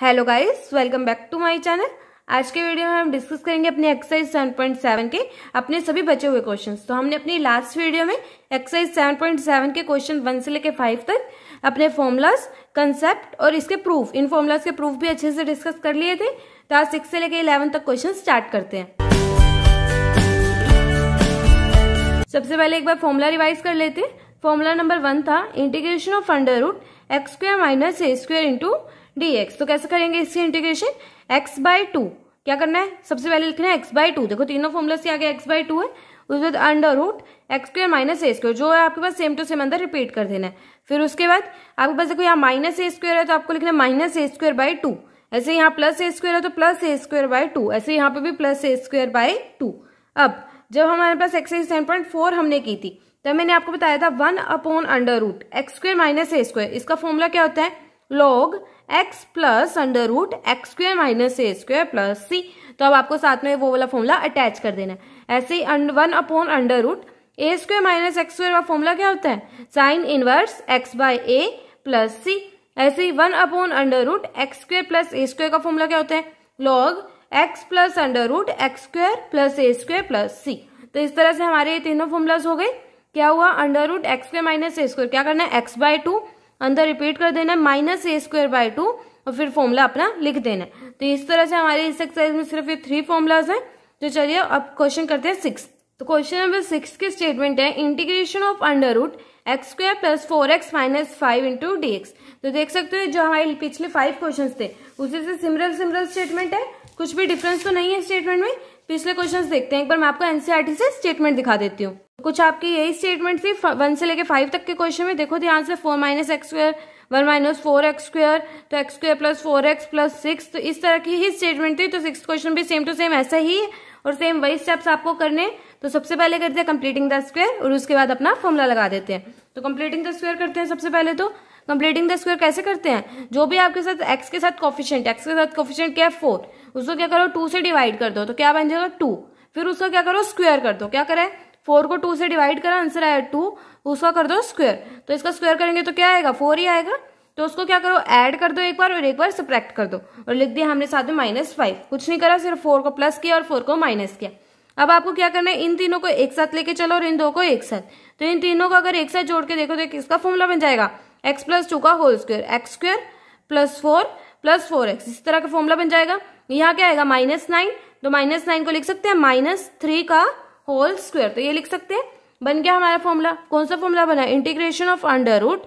hello guys welcome back to my channel आज के video में हम डिस्कस करेंगे अपने एक्सरसाइज 7.7 के अपने सभी बचे हुए क्वेश्चंस तो हमने अपनी लास्ट वीडियो में एक्सरसाइज 7.7 के क्वेश्चन वन से लेके फाइव तक अपने फॉर्मूलाज कंसेप्ट और इसके प्रूफ इन फॉर्मूलाज के प्रूफ भी अच्छे से डिस्कस कर लिए थे तो आज सिक्स से लेकर इलेवन तक क्वेश्चन स्टार्ट करते हैं सबसे पहले एक बार फॉर्मूला रिवाइज कर लेते फॉर्मूला नंबर वन था integration of under root x square minus a square into dx तो कैसे करेंगे इसकी इंटीग्रेशन x बाय टू क्या करना है सबसे पहले लिखना है x बाय टू देखो तीनों फॉर्मुला से आगे x बाय टू है उसके बाद under root x square minus a square जो है आपके पास सेम टू सेम अंदर रिपीट कर देना है फिर उसके बाद आपके पास देखो यहाँ माइनस ए स्क्र है तो आपको लिखना है minus a square by two ऐसे यहाँ प्लस ए स्क्वायर है तो plus a square by two ऐसे यहाँ पे भी plus a square by two अब जब हमारे पास एक्स सेवन पॉइंट फोर हमने की थी तब मैंने आपको बताया था one upon under root x square minus a square इसका फॉर्मूला क्या होता है log x plus under root x square minus a square plus सी तो अब आपको साथ में वो वाला फॉर्मूला अटैच कर देना है ऐसे ही one upon under root a square minus x square का फॉर्मूला क्या होता है sine inverse x by a plus C ऐसे ही one upon under root x square plus a square का फॉर्मूला क्या होता है log x plus under root x square plus a square plus सी तो इस तरह से हमारे ये तीनों फॉर्मूलाज हो गए क्या हुआ under root x square minus a square क्या करना है एक्स बाय टू अंदर रिपीट कर देना है minus a square by two और फिर फॉर्मूला अपना लिख देना है तो इस तरह से हमारे इस एक्सरसाइज में सिर्फ ये थ्री फॉर्मूलाज हैं तो चलिए अब क्वेश्चन करते हैं सिक्स तो क्वेश्चन नंबर सिक्स की स्टेटमेंट है integration of under root x square plus four x minus five into d x तो देख सकते हो जो हमारे पिछले फाइव क्वेश्चन थे उसी से सिमरल सिमरल स्टेटमेंट है कुछ भी डिफरेंस तो नहीं है स्टेटमेंट में पिछले क्वेश्चन देखते हैं एक बार मैं आपको एनसीआरटी e से स्टेटमेंट दिखा देती हूँ कुछ आपके यही स्टेटमेंट थी वन से लेके फाइव तक के क्वेश्चन में देखो ध्यान से four minus x square one minus four x square तो x square plus four x plus six तो इस तरह की ही स्टेटमेंट थी तो सिक्स क्वेश्चन भी सेम टू सेम ऐसा ही और सेम वही स्टेप्स आपको करने तो सबसे पहले करते हैं कंप्लीटिंग द स्क्वेयर और उसके बाद अपना फॉर्मुला लगा देते हैं तो कंप्लीटिंग द स्क्वेयर करते हैं सबसे पहले तो कंप्लीटिंग द स्क्वेयर कैसे करते हैं जो भी आपके साथ एक्स के साथ कॉफिशेंट एक्स के साथ कॉफिशेंट क्या है फोर उसको क्या करो टू से डिवाइड कर दो तो क्या बन जाएगा टू फिर उसको क्या करो स्क्वेयर कर दो क्या करें फोर को टू से डिवाइड करा आंसर आया टू उसका कर दो स्क्वेयर तो इसका स्क्वेयर करेंगे तो क्या आएगा फोर ही आएगा तो उसको क्या करो ऐड कर दो एक बार और एक बार सप्रैक्ट कर दो और लिख दिया हमने साथ में माइनस फाइव कुछ नहीं करा सिर्फ फोर को प्लस किया और फोर को माइनस किया अब आपको क्या करना है इन तीनों को एक साथ लेके चलो और इन दो को एक साथ तो इन तीनों को अगर एक साथ जोड़ के देखो तो किसका फॉर्मूला बन जाएगा एक्स प्लस टू का whole square x square plus four plus four x इस तरह का फॉर्मूला बन जाएगा यहाँ क्या आएगा माइनस नाइन तो माइनस नाइन को लिख सकते हैं माइनस थ्री का होल स्क्वायर तो ये लिख सकते हैं बन गया हमारा फॉर्मूला कौन सा फॉर्मूला बना integration of under root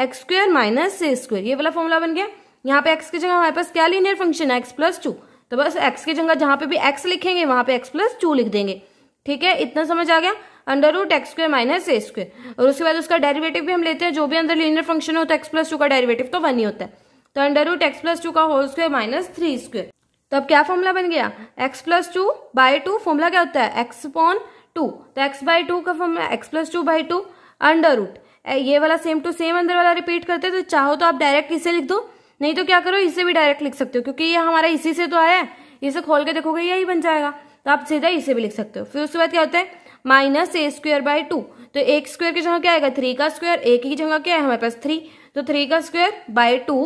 x square minus a square ये वाला फॉर्मूला बन गया यहाँ पे एक्स की जगह हमारे पास क्या लीनियर फंक्शन है एक्स प्लस टू तो बस एक्स की जगह जहां पे भी एक्स लिखेंगे वहां पे एक्स प्लस टू लिख देंगे ठीक है इतना समझ आ गया under root x square minus a square और उसके बाद उसका डेरिवेटिव भी हम लेते हैं जो भी अंदर लीनियर फंक्शन होता है एक्स प्लस टू का डेरिवेटिव तो वन ही होता है तो under root x plus two का whole square minus three square तो अब क्या फॉर्मूला बन गया x plus two by two formula क्या होता है x पॉन टू तो एक्स बाई टू का formula x plus two by two under root ये वाला सेम टू सेम अंदर वाला रिपीट करते तो चाहो तो आप डायरेक्ट इसे लिख दो नहीं तो क्या करो इसे भी डायरेक्ट लिख सकते हो क्योंकि ये हमारा इसी से तो आया है इसे खोल के देखोगे यही बन जाएगा तो आप सीधा इसे भी लिख सकते हो फिर उसके बाद क्या होता है minus a square by two तो एक स्क्वेयर की जगह क्या आएगा थ्री का स्क्वेयर एक की जगह क्या है हमारे पास थ्री तो थ्री का square by two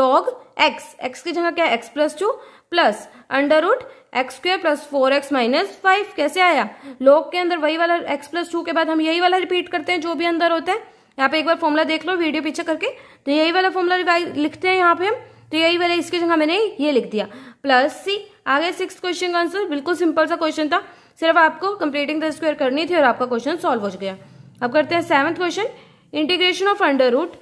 log x x की जगह क्या है x plus two plus under root x square plus four x minus five कैसे आया लोग के अंदर वही वाला एक्स प्लस टू के बाद हम यही वाला रिपीट करते हैं जो भी अंदर होता है यहाँ पे एक बार फॉर्मूला देख लो वीडियो पीछे करके तो यही वाला फॉर्मूला लिखते हैं यहाँ पे हम तो यही वाला इसकी जगह मैंने ये लिख दिया प्लस सी आगे सिक्स क्वेश्चन का आंसर बिल्कुल सिंपल सा क्वेश्चन था सिर्फ आपको कंप्लीटिंग द स्क्वायर करनी थी और आपका क्वेश्चन सॉल्व हो गया अब करते हैं seventh question integration of under root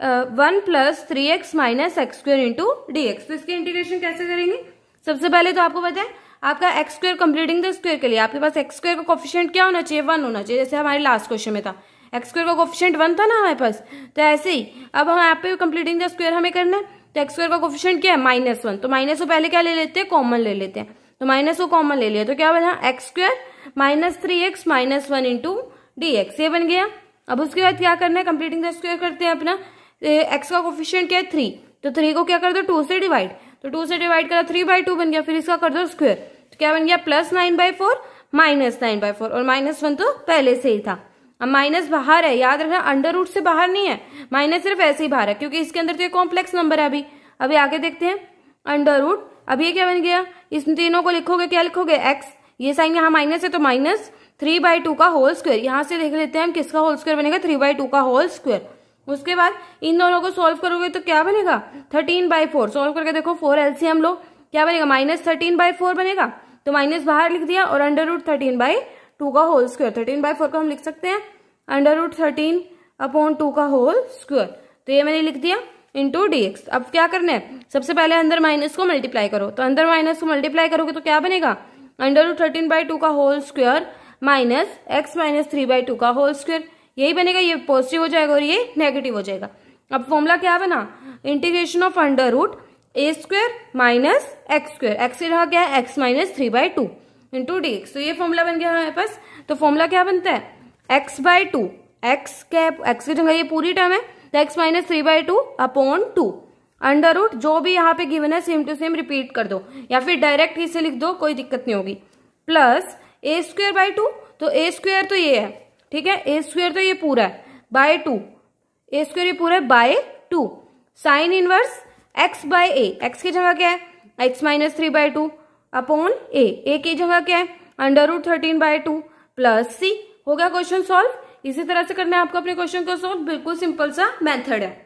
one plus three x minus x square into d x तो इसके इंटीग्रेशन कैसे करेंगे सबसे पहले तो आपको बताएं आपका x square completing the square के लिए आपके पास एक्स स्क्वेयर का कॉफिशियंट क्या होना चाहिए वन होना चाहिए जैसे हमारे लास्ट क्वेश्चन में था एक्स स्क्वेयर का कॉफिशियंट वन था ना हमारे पास तो ऐसे ही अब हम यहाँ पे कंप्लीटिंग द स्क्वेयर हमें करना है तो एक्स स्क्वेयर का कॉफिशियंट क्या है माइनस वन तो माइनस को पहले क्या ले लेते हैं कॉमन ले लेते हैं तो माइनस को कॉमन ले लिया तो क्या बना x square minus three x minus one into d x ये बन गया अब उसके बाद क्या करना है कंप्लीटिंग द स्क्वेयर करते हैं अपना एक्स का कोफिशियंट क्या है थ्री तो थ्री को क्या कर दो टू से डिवाइड तो टू से डिवाइड करा थ्री बाई टू बन गया फिर इसका कर दो स्क्वेयर तो क्या बन गया plus nine by four minus nine by four और माइनस वन तो पहले से ही था अब माइनस बाहर है याद रखना अंडर रूट से बाहर नहीं है माइनस सिर्फ ऐसे ही बाहर है क्योंकि इसके अंदर तो ये कॉम्प्लेक्स नंबर है अभी अभी आगे देखते हैं अंडर रूट अब ये क्या बन गया इस तीनों को लिखोगे क्या लिखोगे एक्स ये साइन यहाँ माइनस है तो माइनस थ्री बाई टू का होल स्क्वेयर यहाँ से देख लेते हैं हम किसका होल स्क्वेयर बनेगा थ्री बाई टू का होल स्क्वेयर उसके बाद इन दोनों को सोल्व करोगे तो क्या बनेगा थर्टीन बाई फोर सोल्व करके देखो फोर एलसीएम लो क्या बनेगा माइनस थर्टीन बाई फोर बनेगा तो माइनस बाहर लिख दिया और under root thirteen by two का whole square thirteen by four को हम लिख सकते हैं under root thirteen upon two का होल स्क्वायर तो ये मैंने लिख दिया इंटू डी एक्स अब क्या करना है सबसे पहले अंदर माइनस को मल्टीप्लाई करो तो अंदर माइनस को मल्टीप्लाई करोगे तो क्या बनेगा under root thirteen by two का whole square minus x minus three by two का होल स्क्वायर यही बनेगा ये पॉजिटिव हो जाएगा और ये नेगेटिव हो जाएगा अब फॉर्मूला क्या है ना integration of under root a square minus x square x रहा क्या है x minus three by two into d x तो ये फॉर्मूला बन गया हमारे पास तो फॉर्मूला क्या बनता है एक्स बाय टू एक्स क्या एक्स की जगह ये पूरी टर्म है तो x minus three by two upon two under root जो भी यहाँ पे गिवन है सेम टू सेम रिपीट कर दो या फिर डायरेक्ट इसे लिख दो कोई दिक्कत नहीं होगी plus a square by two तो ए स्क्वेयर तो ये है ठीक है ए स्क्वेयर तो ये पूरा है बाय टू ए स्क्वेयर ये पूरा है by two sine inverse x by a x की जगह क्या है x minus three by two upon a a की जगह क्या है under root thirteen by two plus c हो गया क्वेश्चन सॉल्व इसी तरह से करना है आपको अपने क्वेश्चन को सॉल्व बिल्कुल सिंपल सा मेथड है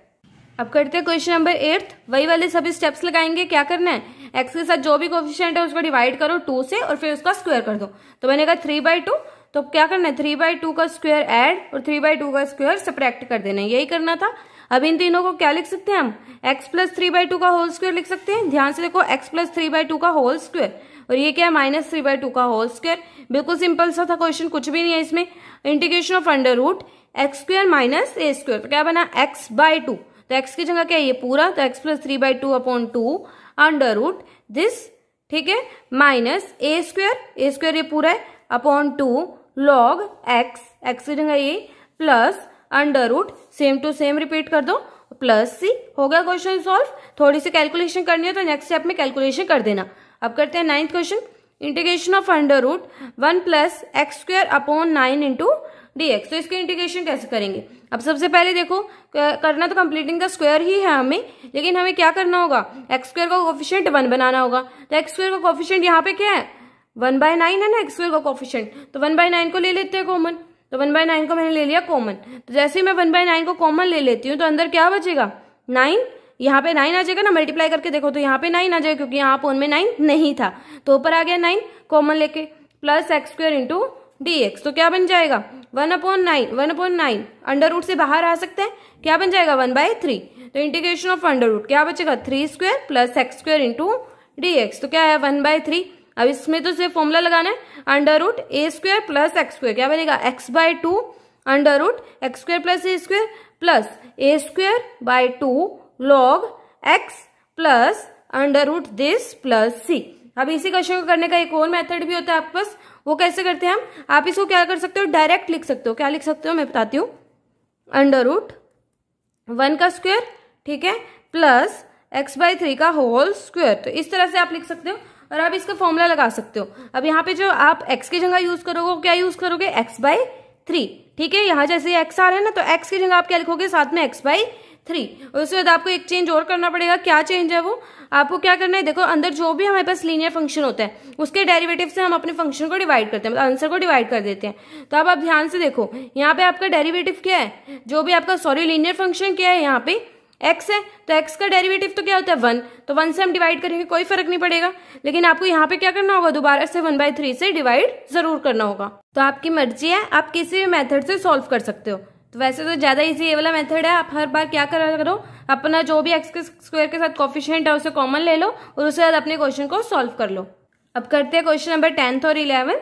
अब करते हैं क्वेश्चन नंबर एट्थ वही वाले सभी स्टेप्स लगाएंगे क्या करना है एक्स के साथ जो भी कोफिशियंट है उसको डिवाइड करो टू से और फिर उसका स्क्वायर कर दो तो मैंने कहा थ्री बाय टू तो अब क्या करना है थ्री बाई टू का स्क्वायर ऐड और थ्री बाई टू का स्क्वायर सप्रैक्ट कर देना है यही करना था अब इन तीनों को क्या लिख सकते हैं हम x plus three by two का होल स्क्वायर लिख सकते हैं ध्यान से देखो x plus three by two का होल स्क्वायर और ये क्या है माइनस थ्री बाई टू का होल स्क्वायर बिल्कुल सिंपल सा था क्वेश्चन कुछ भी नहीं है इसमें integration of under root x square minus a square तो क्या बना एक्स बाय टू तो एक्स की जगह क्या है ये पूरा तो x plus three by two upon two under root this ठीक है minus a square a square ये पूरा है upon two log x x रहेगा ये plus under root same to same repeat कर दो प्लस सी हो गया क्वेश्चन सॉल्व थोड़ी सी कैलकुलेशन करनी है तो नेक्स्ट स्टेप में कैलकुलेशन कर देना अब करते हैं ninth question integration of under root one plus x square upon nine into d x तो इसके इंटीग्रेशन कैसे करेंगे अब सबसे पहले देखो करना तो कंप्लीटिंग द स्क्वायर ही है हमें लेकिन हमें क्या करना होगा एक्स स्क्वायर का कोफिशियंट वन बनाना होगा तो एक्स स्क्वायर का कोफिशियंट यहाँ पे क्या है वन बाय नाइन है ना एक्स स्क्र का कॉफिशेंट तो वन बाय नाइन को ले लेते हैं कॉमन तो वन बाय नाइन को मैंने ले लिया कॉमन तो जैसे ही मैं वन बाय नाइन को कॉमन ले लेती हूँ तो अंदर क्या बचेगा नाइन यहाँ पे नाइन आ जाएगा ना मल्टीप्लाई करके देखो तो यहाँ पे नाइन आ जाएगा क्योंकि यहाँ पे उनमें नाइन नहीं था तो ऊपर आ गया नाइन कॉमन लेके plus x square into d x तो क्या बन जाएगा one upon nine one upon nine under root से बाहर आ सकते हैं क्या बन जाएगा वन बाय थ्री तो इंटीग्रेशन ऑफ अंडर रूट क्या बचेगा three square plus x square into d x तो क्या है वन बाय थ्री अब इसमें तो सिर्फ फॉर्मूला लगाना है under root a square plus x square क्या बनेगा x by two under root x square plus a square plus a square by two log x plus under root this plus c अब इसी question को करने का एक और method भी होता है आपके पास वो कैसे करते हैं हम आप इसको क्या कर सकते हो डायरेक्ट लिख सकते हो क्या लिख सकते हो मैं बताती हूँ अंडर रूट वन का स्क्वायर ठीक है प्लस एक्स बाई थ्री का होल स्क्वायर तो इस तरह से आप लिख सकते हो और आप इसका फॉर्मूला लगा सकते हो अब यहाँ पे जो आप एक्स की जगह यूज करोगे क्या यूज करोगे एक्स बाई थ्री ठीक है यहाँ जैसे एक्स आ रहा है ना तो एक्स की जगह आप क्या लिखोगे साथ में एक्स बाई थ्री उसके बाद आपको एक चेंज और करना पड़ेगा क्या चेंज है वो आपको क्या करना है देखो अंदर जो भी हमारे पास लीनियर फंक्शन होता है उसके डेरिवेटिव से हम अपने फंक्शन को डिवाइड करते हैं मतलब आंसर को डिवाइड कर देते हैं तो अब आप ध्यान से देखो यहाँ पे आपका डेरिवेटिव क्या है जो भी आपका सॉरी लीनियर फंक्शन क्या है यहाँ पे एक्स है तो एक्स का डेरिवेटिव तो क्या होता है वन तो वन से हम डिवाइड करेंगे कोई फर्क नहीं पड़ेगा लेकिन आपको यहाँ पे क्या करना होगा दोबारा से वन बाई थ्री से डिवाइड जरूर करना होगा तो आपकी मर्जी है आप किसी भी मेथड से सॉल्व कर सकते हो तो वैसे तो ज़्यादा इजी ये वाला मेथड है आप हर बार क्या करा करो अपना जो भी एक्स के स्क्वायर के साथ कॉफिशियंट है उसे कॉमन ले लो और उसके बाद अपने क्वेश्चन को सॉल्व कर लो अब करते हैं क्वेश्चन नंबर टेंथ और eleven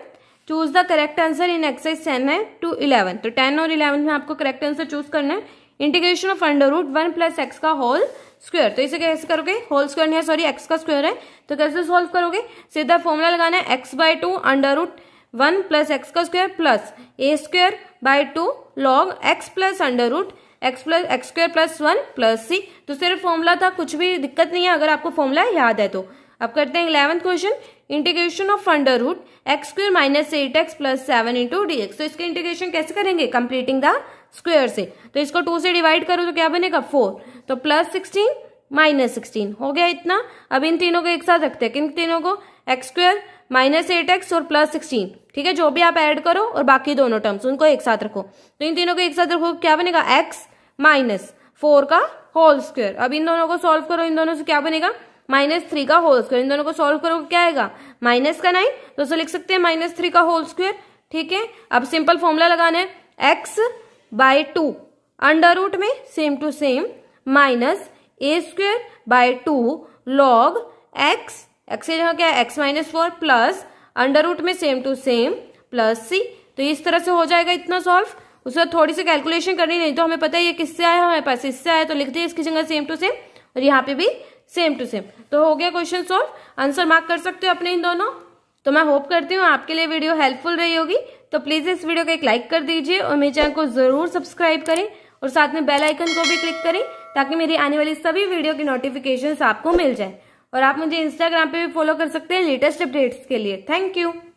choose the correct answer in exercise ten है टू इलेवन तो टेन और इलेवन में आपको करेक्ट आंसर चूज करना है integration of under root one plus x का होल स्क्वायर तो इसे कैसे करोगे होल स्क्वायर नहीं है सॉरी एक्स का स्क्वायर है तो कैसे सॉल्व करोगे सीधा फॉर्मूला लगाना है x by two under root one plus x का square plus a square by two log x plus under root x plus x square plus one plus सी तो सिर्फ फॉर्मूला था कुछ भी दिक्कत नहीं है अगर आपको फॉर्मूला याद है तो अब करते हैं eleventh question integration of under root x square minus eight x plus seven into d x तो इसके इंटीग्रेशन कैसे करेंगे कंप्लीटिंग द स्क्वेयर से तो इसको टू से डिवाइड करो तो क्या बनेगा फोर तो प्लस सिक्सटीन माइनस सिक्सटीन हो गया इतना अब इन तीनों को एक साथ रखते हैं किन तीनों को x square minus eight x और प्लस सिक्सटीन ठीक है जो भी आप ऐड करो और बाकी दोनों टर्म्स उनको एक साथ रखो तो इन तीनों को एक साथ रखो क्या बनेगा एक्स माइनस फोर का होल स्क्वेयर अब इन दोनों को सॉल्व करो इन दोनों से क्या बनेगा माइनस थ्री का होल स्क्वेयर इन दोनों को सॉल्व करो क्या आएगा माइनस का नाइन दोस्तों लिख सकते हैं माइनस थ्री का होल स्क्वेयर ठीक है अब सिंपल फॉर्मूला लगाना है x by two under root में same to same minus a square by two log x x यहाँ क्या x minus four plus under root में सेम टू सेम प्लस सी तो इस तरह से हो जाएगा इतना सॉल्व उसके बाद थोड़ी सी कैलकुलेशन करनी नहीं तो हमें पता है ये किससे आया हमारे पास इससे आया तो लिख दिए इसकी जगह सेम टू सेम और यहाँ पे भी सेम टू सेम तो हो गया क्वेश्चन सॉल्व आंसर मार्क कर सकते हो अपने इन दोनों तो मैं होप करती हूँ आपके लिए वीडियो हेल्पफुल रही होगी तो प्लीज़ इस वीडियो को एक लाइक कर दीजिए और मेरे चैनल को ज़रूर सब्सक्राइब करें और साथ में बेल आइकन को भी क्लिक करें ताकि मेरी आने वाली सभी वीडियो की नोटिफिकेशन आपको मिल जाए और आप मुझे इंस्टाग्राम पे भी फॉलो कर सकते हैं लेटेस्ट अपडेट्स के लिए थैंक यू